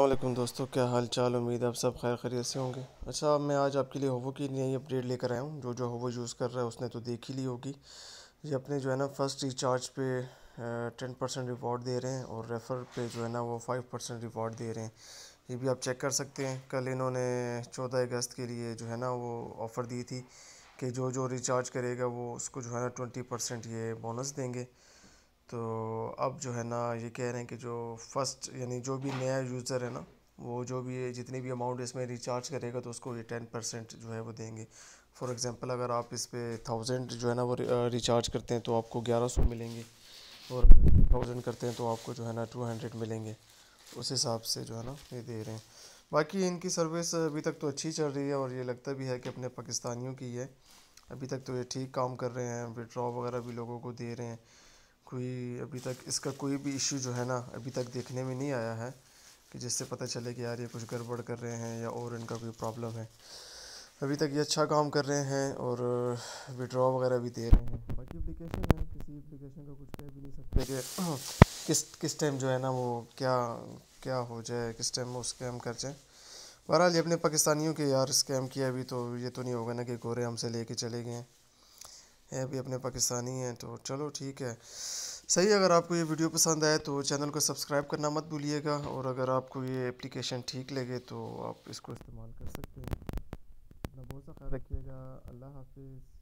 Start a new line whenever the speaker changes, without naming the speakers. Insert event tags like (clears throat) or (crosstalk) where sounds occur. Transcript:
अल्लाम दोस्तों क्या हाल चाल उम्मीद आप सब खैर खरीत से होंगे अच्छा मैं आज आपके लिए होवो की नई अपडेट लेकर आया हूँ जो जो होवो यूज़ कर रहा है उसने तो देख ही ली होगी ये अपने जो है ना फ़र्स्ट रिचार्ज पे टेन परसेंट रिवॉर्ड दे रहे हैं और रेफ़र पे जो है ना वो फाइव परसेंट रिवॉर्ड दे रहे हैं ये भी आप चेक कर सकते हैं कल इन्होंने चौदह अगस्त के लिए जो है ना वो ऑफ़र दी थी कि जो जो रिचार्ज करेगा वो उसको जो है ना ट्वेंटी परसेंट ये बोनस देंगे तो अब जो है ना ये कह रहे हैं कि जो फर्स्ट यानी जो भी नया यूज़र है ना वो जो भी जितनी भी अमाउंट इसमें रिचार्ज करेगा तो उसको ये टेन परसेंट जो है वो देंगे फॉर एग्ज़ाम्पल अगर आप इस पर थाउजेंड जो है ना वो रिचार्ज करते हैं तो आपको ग्यारह सौ मिलेंगे और थाउजेंड करते हैं तो आपको जो है ना टू हंड्रेड मिलेंगे उस हिसाब से जो है ना ये दे रहे हैं बाकी इनकी सर्विस अभी तक तो अच्छी चल रही है और ये लगता भी है कि अपने पाकिस्तानियों की है अभी तक तो ये ठीक काम कर रहे हैं विड्रॉ वगैरह भी लोगों को दे रहे हैं कोई अभी तक इसका कोई भी इशू जो है ना अभी तक देखने में नहीं आया है कि जिससे पता चले कि यार ये कुछ गड़बड़ कर रहे हैं या और इनका कोई प्रॉब्लम है अभी तक ये अच्छा काम कर रहे हैं और विड्रॉ वगैरह भी दे रहे हैं बाकी एप्लीकेशन है किसी एप्लीकेशन का कुछ कह भी नहीं सकते कि (clears throat) किस किस टाइम जो है ना वो क्या क्या हो जाए किस टाइम वो स्कैम कर जाए बहरहाल ये अपने पाकिस्तानियों के यार स्कैम किया अभी तो ये तो नहीं होगा ना कि गोरे हमसे लेके चले गए हैं भी अपने पाकिस्तानी हैं तो चलो ठीक है सही अगर आपको ये वीडियो पसंद आए तो चैनल को सब्सक्राइब करना मत भूलिएगा और अगर आपको ये एप्लीकेशन ठीक लगे तो आप इसको इस्तेमाल कर सकते हैं अपना बहुत सा ख्याल रखिएगा अल्लाह हाफिज़